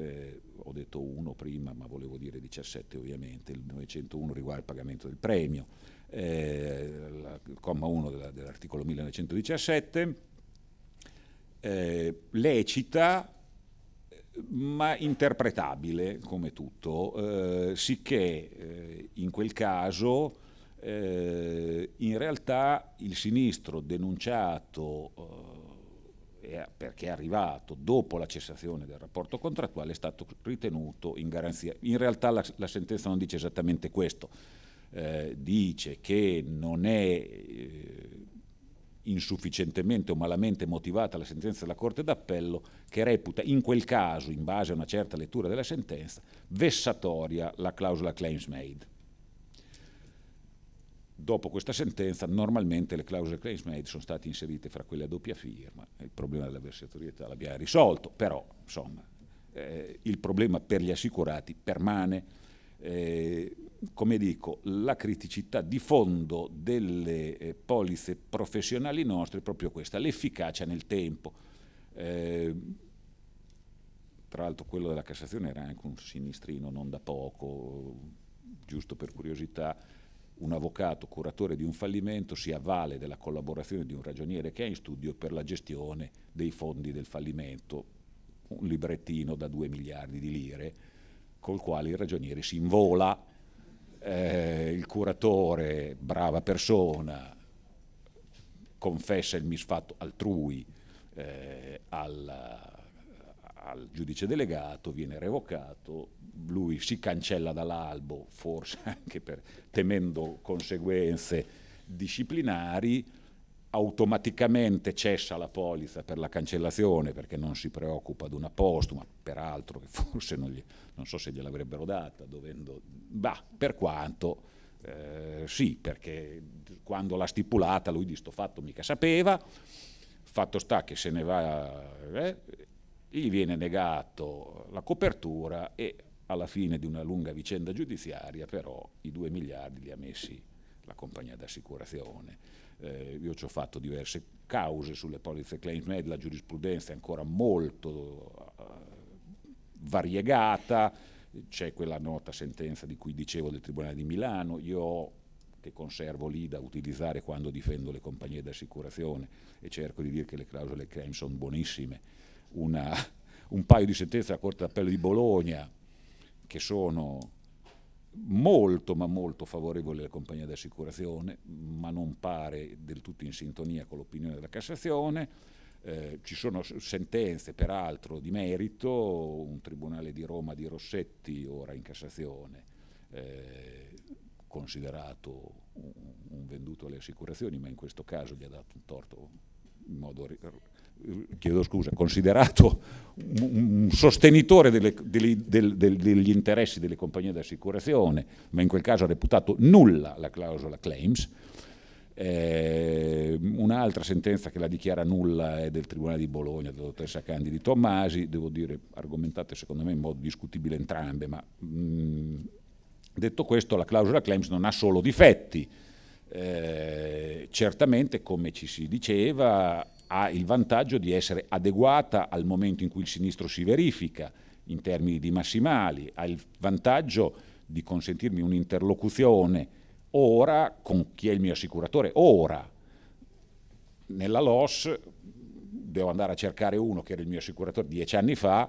eh, ho detto 1 prima, ma volevo dire 17 ovviamente, il 901 riguarda il pagamento del premio, eh, il comma 1 della, dell'articolo 1917, eh, lecita ma interpretabile come tutto, eh, sicché eh, in quel caso eh, in realtà il sinistro denunciato eh, perché è arrivato dopo la cessazione del rapporto contrattuale, è stato ritenuto in garanzia. In realtà la, la sentenza non dice esattamente questo, eh, dice che non è eh, insufficientemente o malamente motivata la sentenza della Corte d'Appello che reputa in quel caso, in base a una certa lettura della sentenza, vessatoria la clausola claims made. Dopo questa sentenza normalmente le clausole claims made sono state inserite fra quelle a doppia firma, il problema della versatorietà l'abbiamo risolto, però insomma eh, il problema per gli assicurati permane. Eh, come dico, la criticità di fondo delle eh, polizze professionali nostre è proprio questa, l'efficacia nel tempo. Eh, tra l'altro quello della Cassazione era anche un sinistrino non da poco, giusto per curiosità, un avvocato curatore di un fallimento si avvale della collaborazione di un ragioniere che è in studio per la gestione dei fondi del fallimento, un librettino da 2 miliardi di lire, col quale il ragioniere si invola, eh, il curatore, brava persona, confessa il misfatto altrui eh, alla, al giudice delegato, viene revocato, lui si cancella dall'albo, forse anche per, temendo conseguenze disciplinari, automaticamente cessa la polizza per la cancellazione perché non si preoccupa di una postuma, peraltro che forse non, gli, non so se gliel'avrebbero data, dovendo, bah, per quanto, eh, sì, perché quando l'ha stipulata lui di sto fatto mica sapeva, fatto sta che se ne va eh, gli viene negato la copertura e alla fine di una lunga vicenda giudiziaria però i 2 miliardi li ha messi la compagnia d'assicurazione. Eh, io ci ho fatto diverse cause sulle polizze claims made, la giurisprudenza è ancora molto uh, variegata, c'è quella nota sentenza di cui dicevo del Tribunale di Milano, io ho che conservo lì da utilizzare quando difendo le compagnie d'assicurazione e cerco di dire che le clausole claim sono buonissime una, un paio di sentenze della Corte d'Appello di Bologna che sono molto ma molto favorevoli alle compagnie di assicurazione, ma non pare del tutto in sintonia con l'opinione della Cassazione. Eh, ci sono sentenze peraltro di merito, un tribunale di Roma di Rossetti ora in Cassazione, eh, considerato un, un venduto alle assicurazioni, ma in questo caso gli ha dato un torto in modo chiedo scusa, considerato un, sostenitore delle, delle, del, del, degli interessi delle compagnie d'assicurazione, ma in quel caso ha reputato nulla la clausola claims. Eh, un'altra sentenza che la dichiara nulla è del Tribunale di Bologna, della dottoressa Candi di Tommasi, devo dire argomentate secondo me in modo discutibile entrambe, ma mh, detto questo la clausola claims non ha solo difetti, eh, certamente come ci si diceva ha il vantaggio di essere adeguata al momento in cui il sinistro si verifica in termini di massimali, ha il vantaggio di consentirmi un'interlocuzione ora con chi è il mio assicuratore, ora. Nella LOS devo andare a cercare uno che era il mio assicuratore dieci anni fa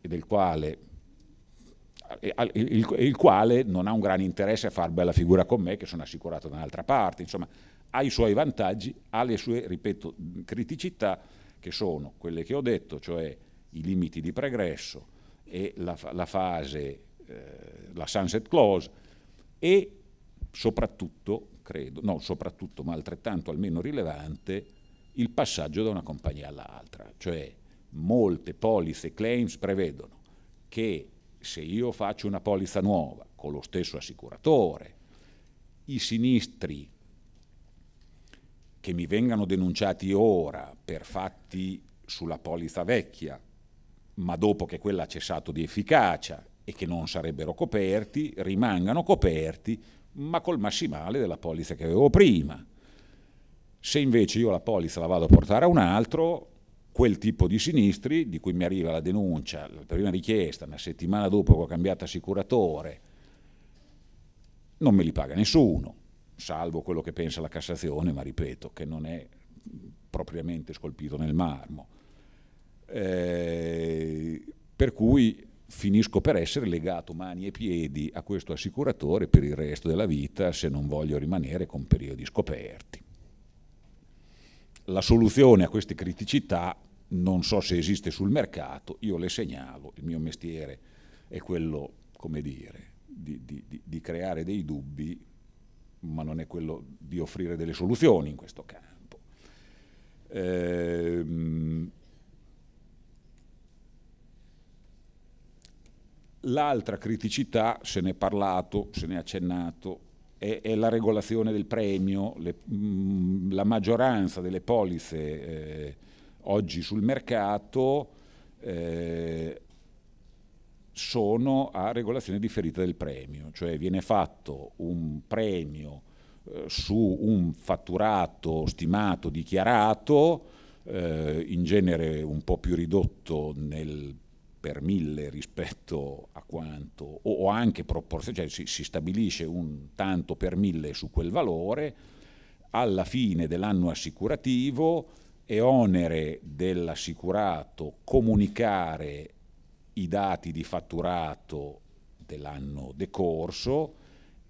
e del quale il, il, il, quale non ha un gran interesse a far bella figura con me che sono assicurato da un'altra parte. Insomma, ha i suoi vantaggi, ha le sue, ripeto, criticità che sono quelle che ho detto, cioè i limiti di pregresso e la, la fase, eh, la sunset clause e soprattutto, credo, no soprattutto ma altrettanto almeno rilevante, il passaggio da una compagnia all'altra, cioè molte polizze claims prevedono che se io faccio una polizza nuova con lo stesso assicuratore, i sinistri che mi vengano denunciati ora per fatti sulla polizza vecchia, ma dopo che quella ha cessato di efficacia e che non sarebbero coperti, rimangano coperti, ma col massimale della polizza che avevo prima. Se invece io la polizza la vado a portare a un altro, quel tipo di sinistri di cui mi arriva la denuncia, la prima richiesta, una settimana dopo che ho cambiato assicuratore, non me li paga nessuno salvo quello che pensa la Cassazione, ma ripeto, che non è propriamente scolpito nel marmo. Eh, per cui finisco per essere legato mani e piedi a questo assicuratore per il resto della vita se non voglio rimanere con periodi scoperti. La soluzione a queste criticità non so se esiste sul mercato, io le segnalo, il mio mestiere è quello, come dire, di, di, di creare dei dubbi ma non è quello di offrire delle soluzioni in questo campo. Ehm, L'altra criticità, se ne è parlato, se ne è accennato, è, è la regolazione del premio. Le, mh, mm, la maggioranza delle polizze eh, oggi sul mercato eh, sono a regolazione differita del premio, cioè viene fatto un premio eh, su un fatturato stimato, dichiarato, eh, in genere un po' più ridotto nel, per mille rispetto a quanto, o, o anche proporzionale, cioè si, si stabilisce un tanto per mille su quel valore, alla fine dell'anno assicurativo è onere dell'assicurato comunicare i dati di fatturato dell'anno decorso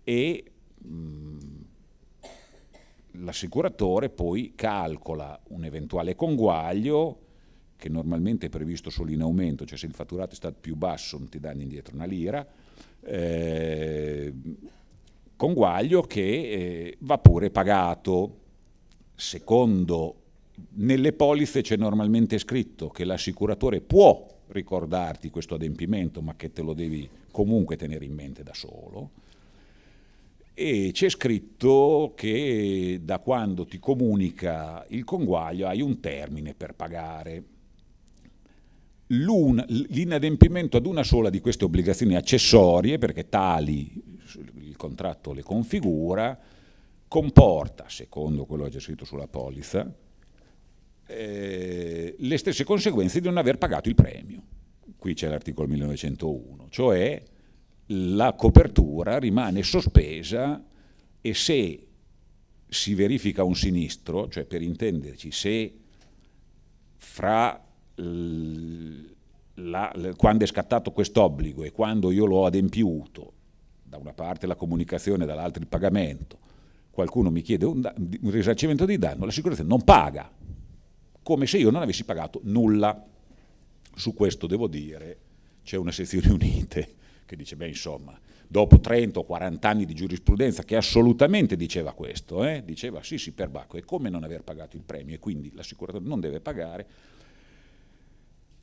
e mm, l'assicuratore poi calcola un eventuale conguaglio che normalmente è previsto solo in aumento, cioè se il fatturato è stato più basso non ti danno indietro una lira, eh, conguaglio che eh, va pure pagato. Secondo, nelle polizze c'è normalmente scritto che l'assicuratore può ricordarti questo adempimento, ma che te lo devi comunque tenere in mente da solo. E c'è scritto che da quando ti comunica il conguaglio hai un termine per pagare. L'un, l'inadempimento ad una sola di queste obbligazioni accessorie, perché tali il contratto le configura, comporta, secondo quello che c'è scritto sulla polizza, eh, le stesse conseguenze di non aver pagato il premio. Qui c'è l'articolo 1901, cioè la copertura rimane sospesa e se si verifica un sinistro, cioè per intenderci, se fra la, quando è scattato questo obbligo e quando io l'ho adempiuto, da una parte la comunicazione, dall'altra il pagamento, qualcuno mi chiede un, un risarcimento di danno, l'assicurazione non paga, come se io non avessi pagato nulla. Su questo devo dire, c'è una sezione unite che dice, beh insomma, dopo 30 o 40 anni di giurisprudenza che assolutamente diceva questo, eh? diceva sì sì perbacco, è come non aver pagato il premio e quindi l'assicuratore non deve pagare,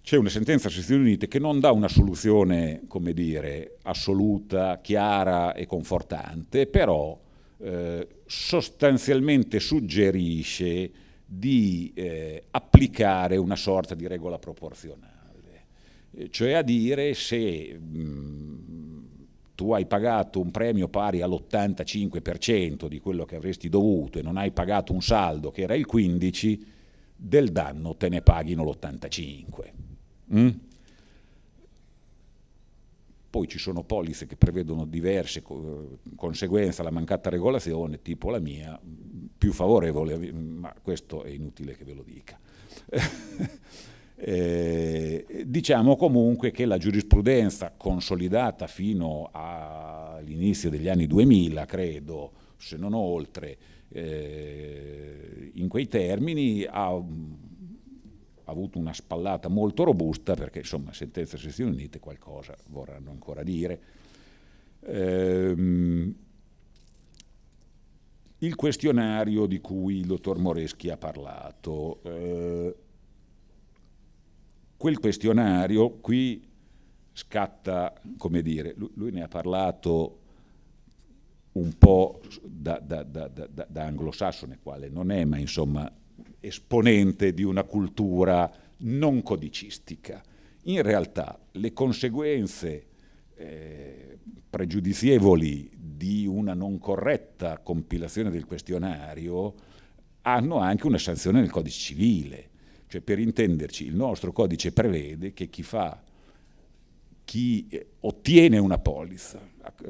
c'è una sentenza delle Sezioni Unite che non dà una soluzione, come dire, assoluta, chiara e confortante, però eh, sostanzialmente suggerisce di eh, applicare una sorta di regola proporzionale, eh, cioè a dire se mh, mm, tu hai pagato un premio pari all'85% di quello che avresti dovuto e non hai pagato un saldo che era il 15%, del danno te ne paghino l'85%. Mm? Poi ci sono polizze che prevedono diverse co conseguenze alla mancata regolazione, tipo la mia, più favorevole, ma questo è inutile che ve lo dica. eh, diciamo comunque che la giurisprudenza consolidata fino all'inizio degli anni 2000, credo, se non oltre, eh, in quei termini ha, ha, avuto una spallata molto robusta perché insomma sentenze Sezioni Unite qualcosa vorranno ancora dire. Eh, il questionario di cui il dottor Moreschi ha parlato, eh, quel questionario qui scatta, come dire, lui, lui ne ha parlato un po' da, da, da, da, anglosassone, quale non è, ma insomma esponente di una cultura non codicistica. In realtà le conseguenze eh, pregiudizievoli di una non corretta compilazione del questionario hanno anche una sanzione nel codice civile. Cioè, per intenderci, il nostro codice prevede che chi, fa, chi eh, ottiene una polizza,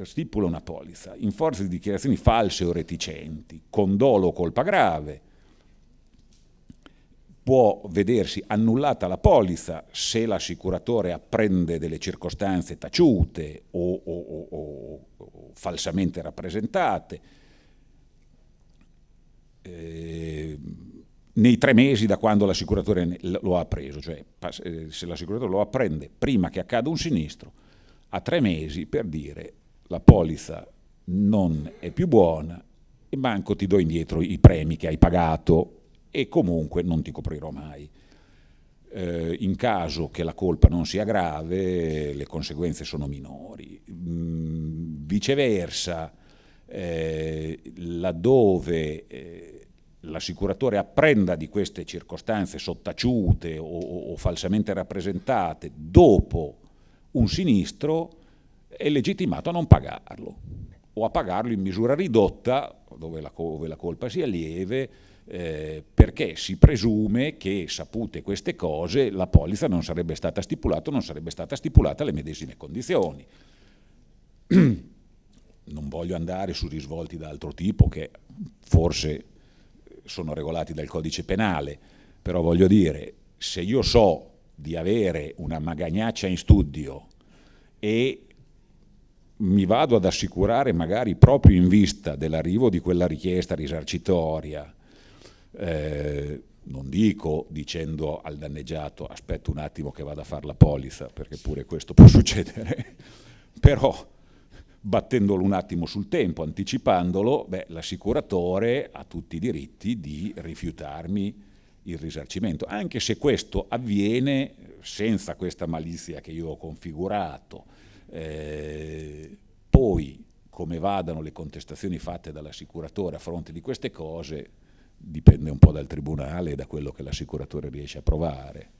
stipula una polizza, in forza di dichiarazioni false o reticenti, con dolo o colpa grave, può vedersi annullata la polizza se l'assicuratore apprende delle circostanze taciute o, o, o, o falsamente rappresentate. Ehm, nei tre mesi da quando l'assicuratore lo ha preso, cioè eh, se l'assicuratore lo apprende prima che accada un sinistro, ha tre mesi per dire la polizza non è più buona e manco ti do indietro i premi che hai pagato e comunque non ti coprirò mai. Eh, in caso che la colpa non sia grave, le conseguenze sono minori. Mm, viceversa, eh, laddove eh, l'assicuratore apprenda di queste circostanze sottaciute o, o, o falsamente rappresentate dopo un sinistro, è legittimato a non pagarlo o a pagarlo in misura ridotta, dove la, dove la colpa sia lieve, eh, perché si presume che, sapute queste cose, la polizza non sarebbe stata stipulata o non sarebbe stata stipulata alle medesime condizioni. Non voglio andare su risvolti d'altro tipo che forse sono regolati dal codice penale, però voglio dire, se io so di avere una magagnaccia in studio e mi vado ad assicurare magari proprio in vista dell'arrivo di quella richiesta risarcitoria eh, non dico dicendo al danneggiato aspetta un attimo che vada a fare la polizza, perché pure questo può succedere, però battendolo un attimo sul tempo, anticipandolo, beh, l'assicuratore ha tutti i diritti di rifiutarmi il risarcimento, anche se questo avviene senza questa malizia che io ho configurato. Eh, poi come vadano le contestazioni fatte dall'assicuratore a fronte di queste cose, dipende un po' dal tribunale e da quello che l'assicuratore riesce a provare.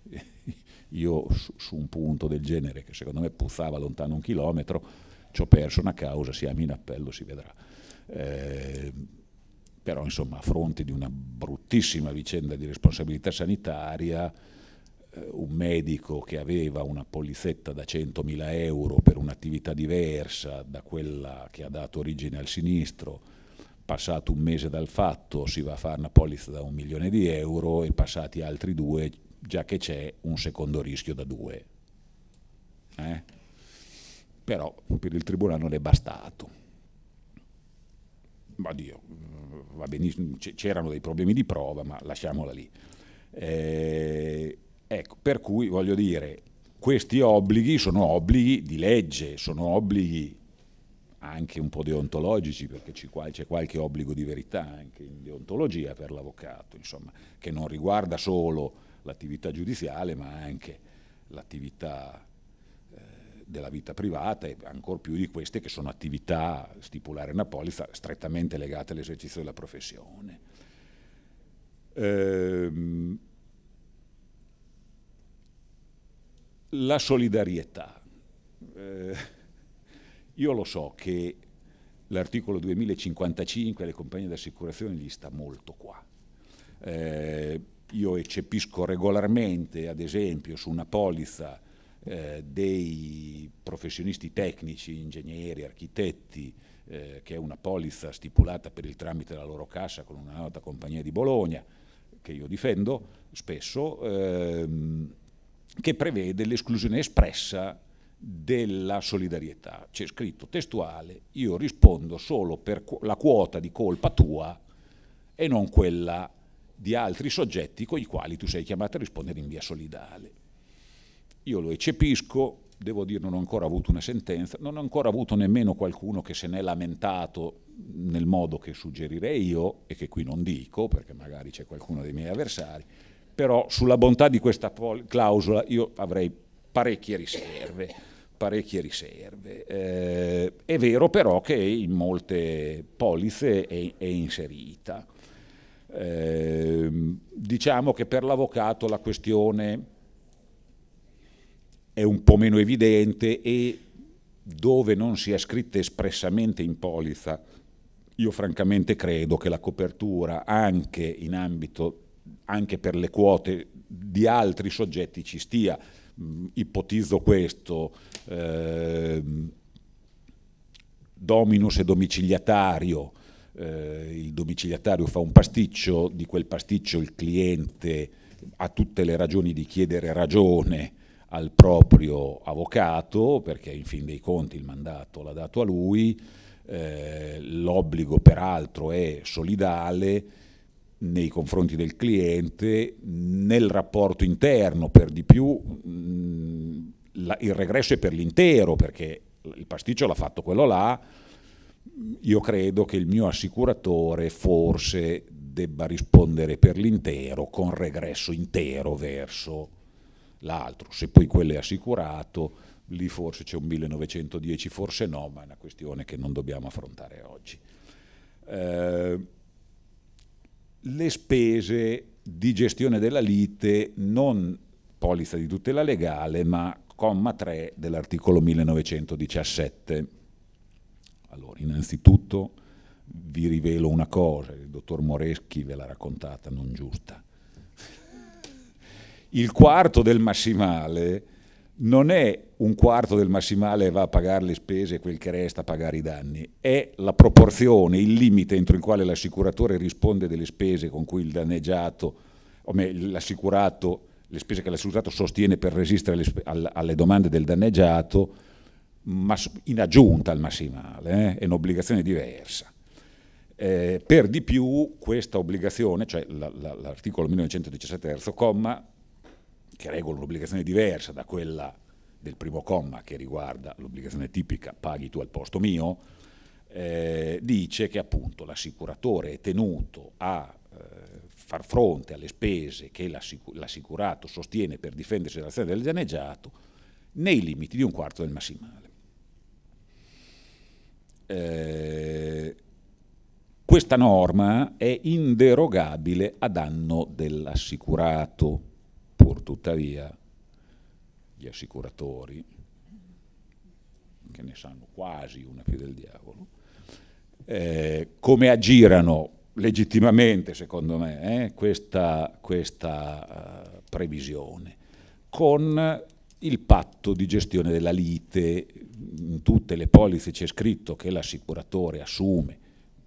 Io su, su, un punto del genere, che secondo me puzzava lontano un chilometro, ci ho perso una causa, siamo in appello, si vedrà. Eh, però insomma a fronte di una bruttissima vicenda di responsabilità sanitaria, eh, un medico che aveva una pollizetta da 100.000 euro per un'attività diversa da quella che ha dato origine al sinistro, passato un mese dal fatto si va a fare una polizza da un milione di euro e passati altri due, già che c'è un secondo rischio da due. Eh? Però per il tribunale non è bastato. Ma Dio, va benissimo, c'erano dei problemi di prova, ma lasciamola lì. Eh, ecco, per cui voglio dire, questi obblighi sono obblighi di legge, sono obblighi anche un po' deontologici, perché c'è qualche obbligo di verità anche in deontologia per l'avvocato, insomma, che non riguarda solo l'attività giudiziale, ma anche l'attività eh, della vita privata e ancor più di queste che sono attività stipulare una polizza strettamente legate all'esercizio della professione. Ehm, la solidarietà. Eh, io lo so che l'articolo 2055 alle compagnie di assicurazione gli sta molto qua. Eh, io eccepisco regolarmente, ad esempio, su una polizza eh, dei professionisti tecnici, ingegneri, architetti, eh, che è una polizza stipulata per il tramite della loro cassa con una nota compagnia di Bologna, che io difendo spesso, ehm, che prevede l'esclusione espressa della solidarietà. C'è scritto testuale, io rispondo solo per la quota di colpa tua e non quella di altri soggetti con i quali tu sei chiamato a rispondere in via solidale. Io lo eccepisco, devo dire non ho ancora avuto una sentenza, non ho ancora avuto nemmeno qualcuno che se n'è lamentato nel modo che suggerirei io e che qui non dico perché magari c'è qualcuno dei miei avversari, però sulla bontà di questa clausola io avrei parecchie riserve parecchie riserve. Eh, è vero però che in molte polizze è, è inserita. Eh, diciamo che per l'avvocato la questione è un po' meno evidente e dove non sia scritta espressamente in polizza, io francamente credo che la copertura anche in ambito, anche per le quote di altri soggetti ci stia mh, ipotizzo questo, eh, dominus e domiciliatario, eh, il domiciliatario fa un pasticcio, di quel pasticcio il cliente ha tutte le ragioni di chiedere ragione al proprio avvocato, perché in fin dei conti il mandato l'ha dato a lui, eh, l'obbligo peraltro è solidale, nei confronti del cliente, nel rapporto interno per di più, mh, mm, la, il regresso è per l'intero perché il pasticcio l'ha fatto quello là, io credo che il mio assicuratore forse debba rispondere per l'intero con regresso intero verso l'altro, se poi quello è assicurato lì forse c'è un 1910, forse no, ma è una questione che non dobbiamo affrontare oggi. Eh, le spese di gestione della lite non polizza di tutela legale ma comma 3 dell'articolo 1917. Allora, innanzitutto vi rivelo una cosa, il dottor Moreschi ve l'ha raccontata non giusta. Il quarto del massimale non è un quarto del massimale va a pagare le spese e quel che resta a pagare i danni, è la proporzione, il limite entro il quale l'assicuratore risponde delle spese con cui il danneggiato, o meglio l'assicurato, le spese che l'assicurato sostiene per resistere alle, alle, domande del danneggiato, ma in aggiunta al massimale, eh? è un'obbligazione diversa. Eh, per di più questa obbligazione, cioè l'articolo 1917 terzo comma, che regola un'obbligazione diversa da quella del primo comma che riguarda l'obbligazione tipica paghi tu al posto mio, eh, dice che appunto l'assicuratore è tenuto a eh, far fronte alle spese che l'assicurato sostiene per difendersi dall'azione del danneggiato nei limiti di un quarto del massimale. Eh, questa norma è inderogabile a danno dell'assicurato Purtuttavia gli assicuratori, che ne sanno quasi una più del diavolo, eh, come aggirano legittimamente, secondo me, eh, questa, questa uh, previsione, con il patto di gestione della lite. In tutte le polizze c'è scritto che l'assicuratore assume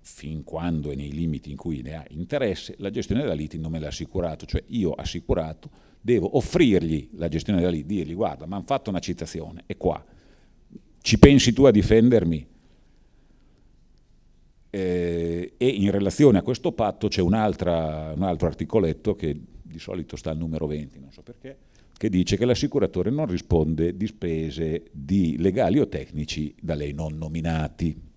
fin quando è nei limiti in cui ne ha interesse, la gestione della lite in nome dell'assicurato, cioè io assicurato devo offrirgli la gestione della lead, dirgli guarda, mi hanno fatto una citazione, è qua, ci pensi tu a difendermi? Eh, e in relazione a questo patto c'è un, un, altro articoletto che di solito sta al numero 20, non so perché, che dice che l'assicuratore non risponde di spese di legali o tecnici da lei non nominati.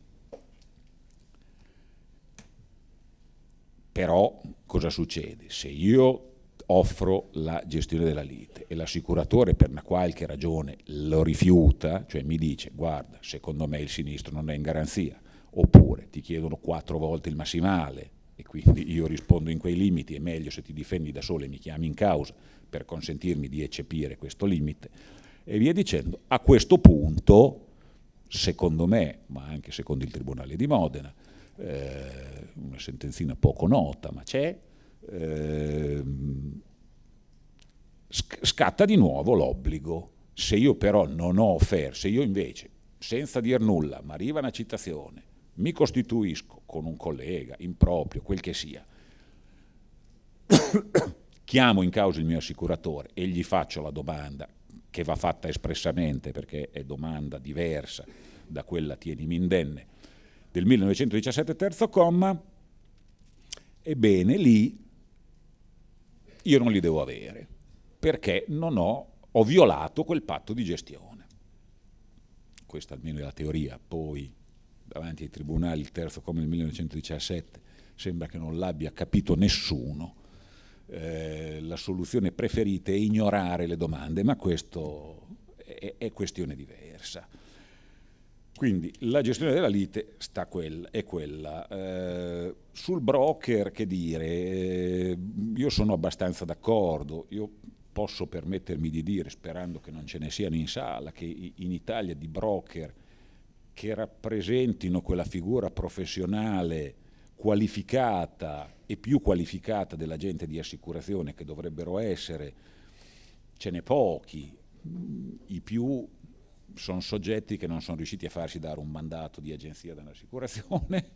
Però cosa succede? Se io offro la gestione della lite e l'assicuratore per una qualche ragione lo rifiuta, cioè mi dice guarda secondo me il sinistro non è in garanzia, oppure ti chiedono quattro volte il massimale e quindi io rispondo in quei limiti, è meglio se ti difendi da solo e mi chiami in causa per consentirmi di eccepire questo limite e via dicendo. A questo punto, secondo me, ma anche secondo il Tribunale di Modena, eh, una sentenzina poco nota ma c'è, eh, scatta di nuovo l'obbligo. Se io però non ho offerto, se io invece, senza dir nulla, ma arriva una citazione, mi costituisco con un collega, improprio, quel che sia, chiamo in causa il mio assicuratore e gli faccio la domanda che va fatta espressamente perché è domanda diversa da quella tieni indenne del 1917 terzo comma, ebbene lì io non li devo avere, perché non ho, ho violato quel patto di gestione. Questa almeno è la teoria, poi davanti ai tribunali il terzo come nel 1917 sembra che non l'abbia capito nessuno. Eh, la soluzione preferita è ignorare le domande, ma questo è, è questione diversa. Quindi la gestione della lite quel, è quella. Eh, sul broker, che dire, eh, io sono abbastanza d'accordo, io posso permettermi di dire, sperando che non ce ne siano in sala, che in Italia di broker che rappresentino quella figura professionale qualificata e più qualificata dell'agente di assicurazione che dovrebbero essere, ce n'è pochi, i più sono soggetti che non sono riusciti a farsi dare un mandato di agenzia dell'assicurazione,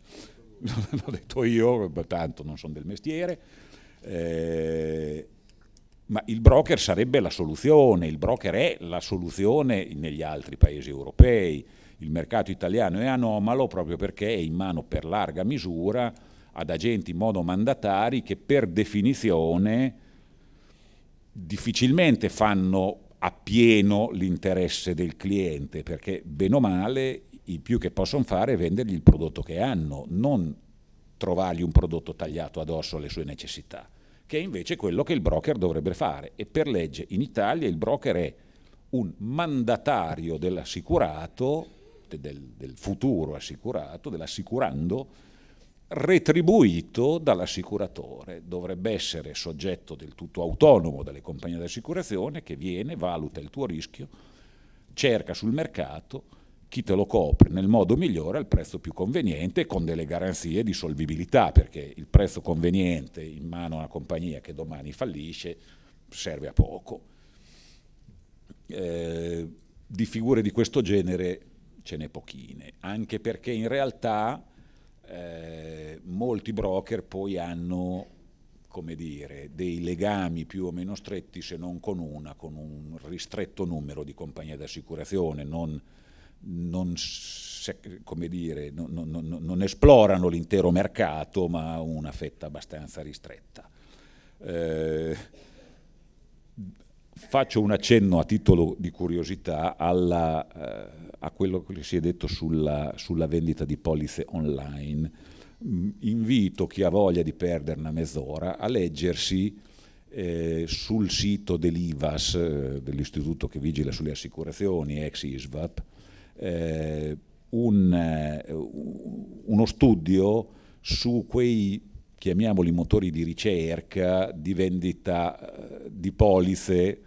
l'ho detto io, tanto non sono del mestiere, eh, ma il broker sarebbe la soluzione, il broker è la soluzione negli altri paesi europei, il mercato italiano è anomalo proprio perché è in mano per larga misura ad agenti monomandatari che per definizione difficilmente fanno appieno l'interesse del cliente, perché bene o male il più che possono fare è vendergli il prodotto che hanno, non trovargli un prodotto tagliato addosso alle sue necessità, che è invece quello che il broker dovrebbe fare. E per legge in Italia il broker è un mandatario dell'assicurato, del, del futuro assicurato, dell'assicurando, retribuito dall'assicuratore, dovrebbe essere soggetto del tutto autonomo dalle compagnie di assicurazione che viene, valuta il tuo rischio, cerca sul mercato chi te lo copre nel modo migliore al prezzo più conveniente con delle garanzie di solvibilità, perché il prezzo conveniente in mano a una compagnia che domani fallisce serve a poco. Eh, di figure di questo genere ce n'è pochine, anche perché in realtà eh, molti broker poi hanno come dire, dei legami più o meno stretti, se non con una, con un ristretto numero di compagnie d'assicurazione, non, non, dire, non, non, esplorano l'intero mercato, ma una fetta abbastanza ristretta. Eh, faccio un accenno a titolo di curiosità alla, eh, a quello che si è detto sulla, sulla vendita di polizze online invito chi ha voglia di perdere una mezz'ora a leggersi eh, sul sito dell'IVAS, eh, dell'istituto che vigila sulle assicurazioni, ex ISVAP, eh, un, eh, uno studio su quei, chiamiamoli, motori di ricerca, di vendita eh, di polizze.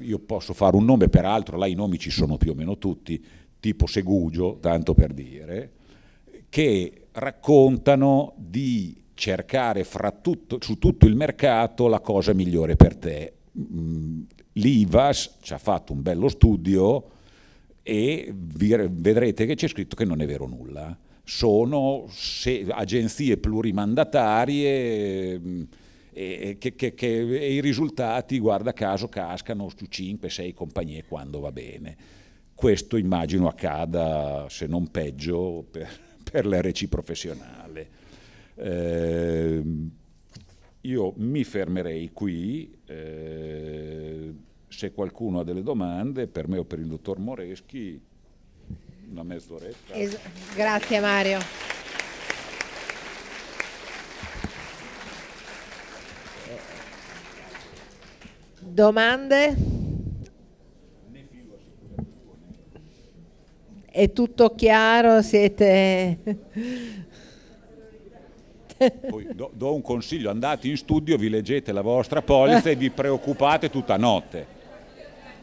Io posso fare un nome, peraltro là i nomi ci sono più o meno tutti, tipo Segugio, tanto per dire, che raccontano di cercare tutto, su tutto il mercato la cosa migliore per te. Mm, L'IVAS ci ha fatto un bello studio e vedrete che c'è scritto che non è vero nulla. Sono agenzie plurimandatarie mm, e, che, che, che, e i risultati, guarda caso, cascano su 5-6 compagnie quando va bene. Questo immagino accada, se non peggio, per per l'RC professionale. Eh, io mi fermerei qui, eh, se qualcuno ha delle domande per me o per il dottor Moreschi, una mezz'oretta. Es grazie Mario. Domande? È tutto chiaro? Siete... Poi do, do, un consiglio, andate in studio, vi leggete la vostra polizza e vi preoccupate tutta notte.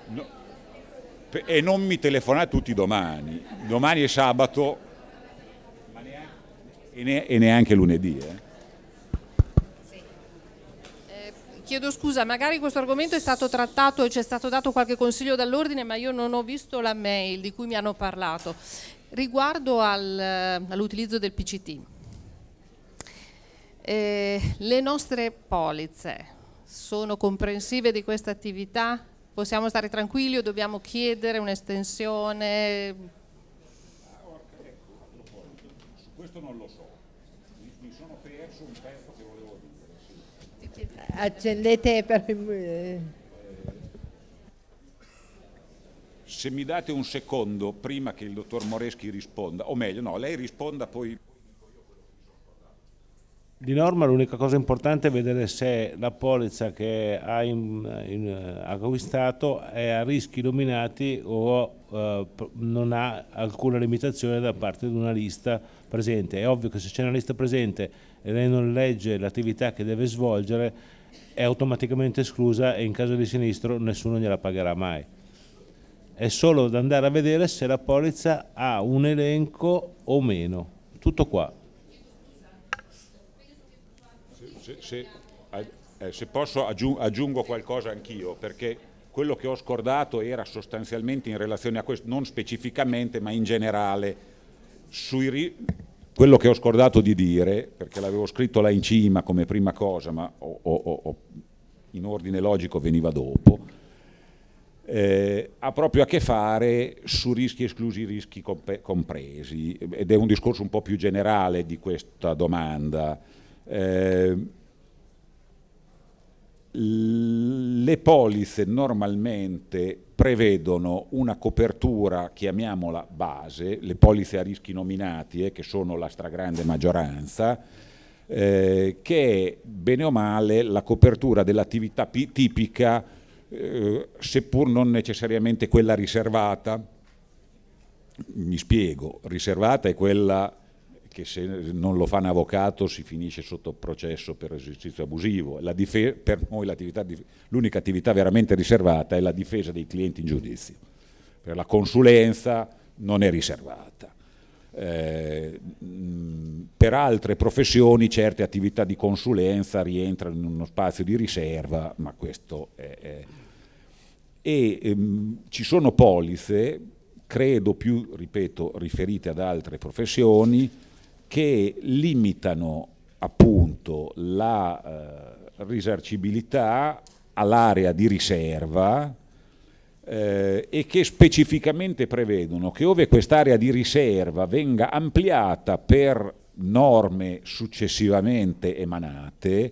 No, e non mi telefonate tutti domani. Domani è sabato e, ne, e neanche lunedì. Eh. Chiedo scusa, magari questo argomento è stato trattato e ci è stato dato qualche consiglio dall'ordine, ma io non ho visto la mail di cui mi hanno parlato. Riguardo al, eh, all'utilizzo del PCT, eh, le nostre polizze sono comprensive di questa attività? Possiamo stare tranquilli o dobbiamo chiedere un'estensione? Su questo non lo so. accendete per... Se mi date un secondo prima che il dottor Moreschi risponda, o meglio, no, lei risponda poi... Di norma l'unica cosa importante è vedere se la polizza che ha, in, in, acquistato è a rischi nominati o eh, non ha alcuna limitazione da parte di una lista presente. È ovvio che se c'è una lista presente e lei non legge l'attività che deve svolgere, è automaticamente esclusa e in caso di sinistro nessuno gliela pagherà mai. È solo da andare a vedere se la polizza ha un elenco o meno. Tutto qua. Se, se, se, eh, se posso aggiungo qualcosa anch'io, perché quello che ho scordato era sostanzialmente in relazione a questo, non specificamente ma in generale, sui, quello che ho scordato di dire, perché l'avevo scritto là in cima come prima cosa, ma ho, ho, ho, in ordine logico veniva dopo, eh, ha proprio a che fare su rischi esclusi, rischi comp- compresi, ed è un discorso un po' più generale di questa domanda. Eh, le polizze normalmente prevedono una copertura, chiamiamola base, le polizze a rischi nominati, eh, che sono la stragrande maggioranza, eh, che è bene o male la copertura dell'attività tipica, eh, seppur non necessariamente quella riservata. Mi spiego, riservata è quella che se non lo fa un avvocato si finisce sotto processo per esercizio abusivo. per noi l'unica attività veramente riservata è la difesa dei clienti in giudizio, per la consulenza non è riservata. Eh, per altre professioni certe attività di consulenza rientrano in uno spazio di riserva, ma questo è... è. E ehm, ci sono polizze, credo più, ripeto, riferite ad altre professioni, che limitano appunto la eh, risarcibilità all'area di riserva eh, e che specificamente prevedono che ove quest'area di riserva venga ampliata per norme successivamente emanate,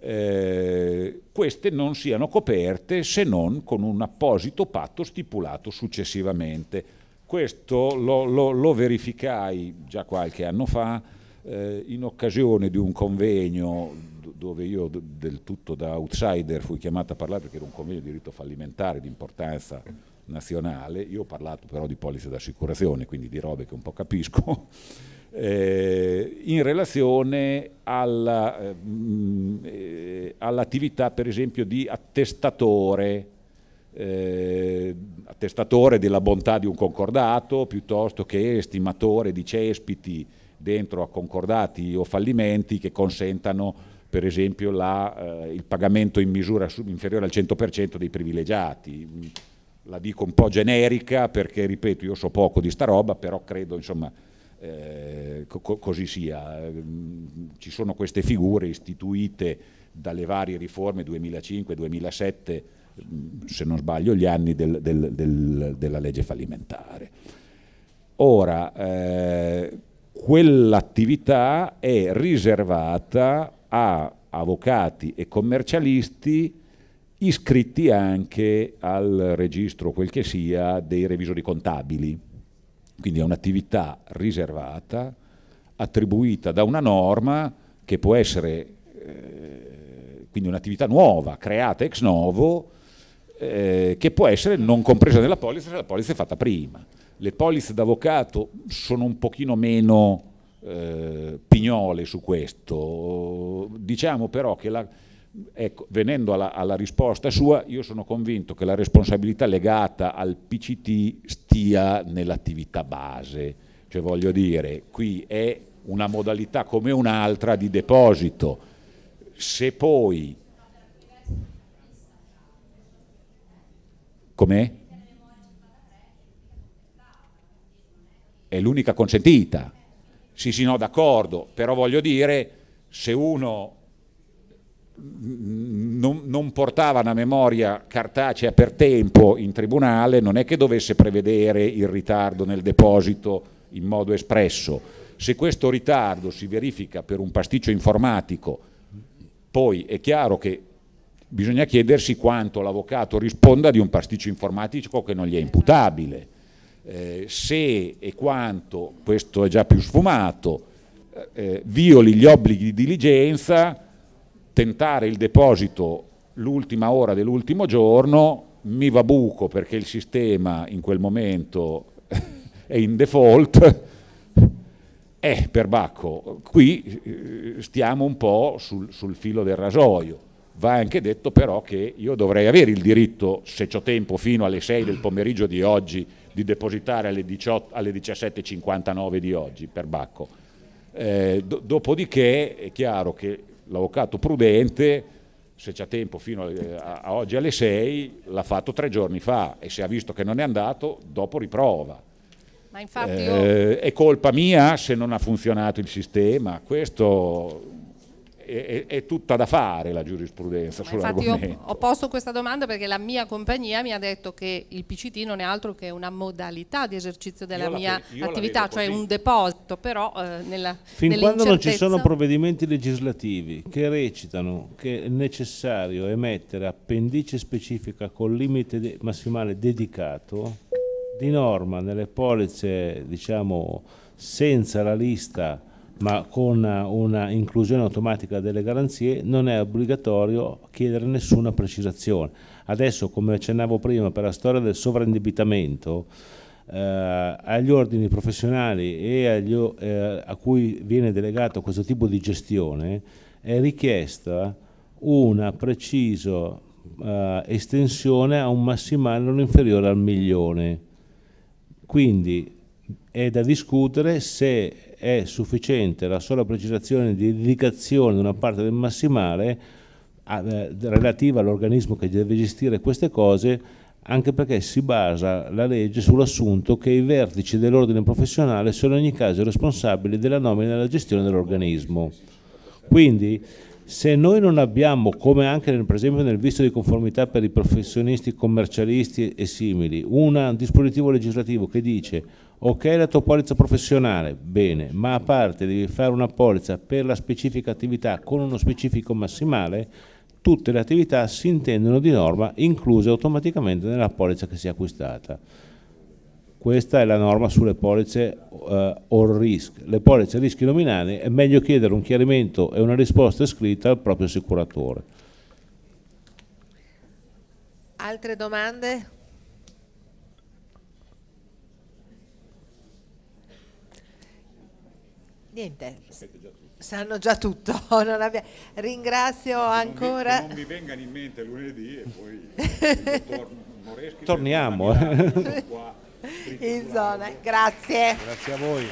eh, queste non siano coperte se non con un apposito patto stipulato successivamente. Questo lo, lo, lo verificai già qualche anno fa eh, in occasione di un convegno dove io del tutto da outsider fui chiamato a parlare perché era un convegno di diritto fallimentare di importanza nazionale, io ho parlato però di polizze d'assicurazione, quindi di robe che un po' capisco, eh, in relazione all'attività alla, eh, mm, eh all per esempio di attestatore eh, attestatore della bontà di un concordato piuttosto che stimatore di cespiti dentro a concordati o fallimenti che consentano per esempio la, eh, il pagamento in misura inferiore al 100% dei privilegiati. Mm, la dico un po' generica perché, ripeto, io so poco di sta roba, però credo insomma, eh, co così sia. Mm, ci sono queste figure istituite dalle varie riforme 2005-2007 se non sbaglio, gli anni del, del, del, della legge fallimentare. Ora, eh, quell'attività è riservata a avvocati e commercialisti iscritti anche al registro, quel che sia, dei revisori contabili. Quindi è un'attività riservata, attribuita da una norma che può essere eh, quindi un'attività nuova, creata ex novo, eh, che può essere non compresa nella polizza se la polizza è fatta prima. Le polizze d'avvocato sono un pochino meno eh, pignole su questo, diciamo però che la, ecco, venendo alla, alla, risposta sua, io sono convinto che la responsabilità legata al PCT stia nell'attività base, cioè voglio dire, qui è una modalità come un'altra di deposito. Se poi Com'è? È l'unica consentita. Sì, sì, no, d'accordo, però voglio dire, se uno non, non, portava una memoria cartacea per tempo in tribunale, non è che dovesse prevedere il ritardo nel deposito in modo espresso. Se questo ritardo si verifica per un pasticcio informatico, poi è chiaro che bisogna chiedersi quanto l'avvocato risponda di un pasticcio informatico che non gli è esatto. imputabile. Eh, se e quanto, questo è già più sfumato, eh, eh, violi gli obblighi di diligenza, tentare il deposito l'ultima ora dell'ultimo giorno, mi va buco perché il sistema in quel momento è in default, eh, perbacco, qui eh, stiamo un po' sul, sul filo del rasoio. Va anche detto però che io dovrei avere il diritto, se ho tempo fino alle 6 del pomeriggio di oggi, di depositare alle, 18, alle 17.59 di oggi per Bacco. Eh, do, dopodiché è chiaro che l'avvocato prudente, se c'è tempo fino a, eh, a, a oggi alle 6, l'ha fatto tre giorni fa e se ha visto che non è andato, dopo riprova. Ma infatti io... Eh, è colpa mia se non ha funzionato il sistema, questo è, è, tutta da fare la giurisprudenza Ma sull'argomento. Infatti ho, ho, posto questa domanda perché la mia compagnia mi ha detto che il PCT non è altro che una modalità di esercizio della io mia la, attività, cioè un deposito, però eh, nella, Fin quando non ci sono provvedimenti legislativi che recitano che è necessario emettere appendice specifica con limite de massimale dedicato, di norma nelle polizze diciamo senza la lista ma con eh, una inclusione automatica delle garanzie non è obbligatorio chiedere nessuna precisazione. Adesso, come accennavo prima, per la storia del sovraindebitamento, eh, agli ordini professionali e agli, eh, a cui viene delegato questo tipo di gestione è richiesta una precisa eh, estensione a un massimale non inferiore al milione. Quindi è da discutere se è sufficiente la sola precisazione di indicazione di una parte del massimale a, eh, relativa all'organismo che deve gestire queste cose anche perché si basa la legge sull'assunto che i vertici dell'ordine professionale sono in ogni caso responsabili della nomina e della gestione dell'organismo. Quindi se noi non abbiamo, come anche nel, per esempio nel visto di conformità per i professionisti commercialisti e simili, un dispositivo legislativo che dice Ok la tua polizza professionale, bene, ma a parte devi fare una polizza per la specifica attività con uno specifico massimale, tutte le attività si intendono di norma incluse automaticamente nella polizza che si è acquistata. Questa è la norma sulle polizze eh, all risk. Le polizze a rischi nominali è meglio chiedere un chiarimento e una risposta scritta al proprio assicuratore. Altre domande? Niente, sanno già tutto. Abbia... Ringrazio non ancora. Vi, non mi vengano in mente lunedì e poi dottor, torniamo eh. qua, in zona. Grazie. Grazie a voi.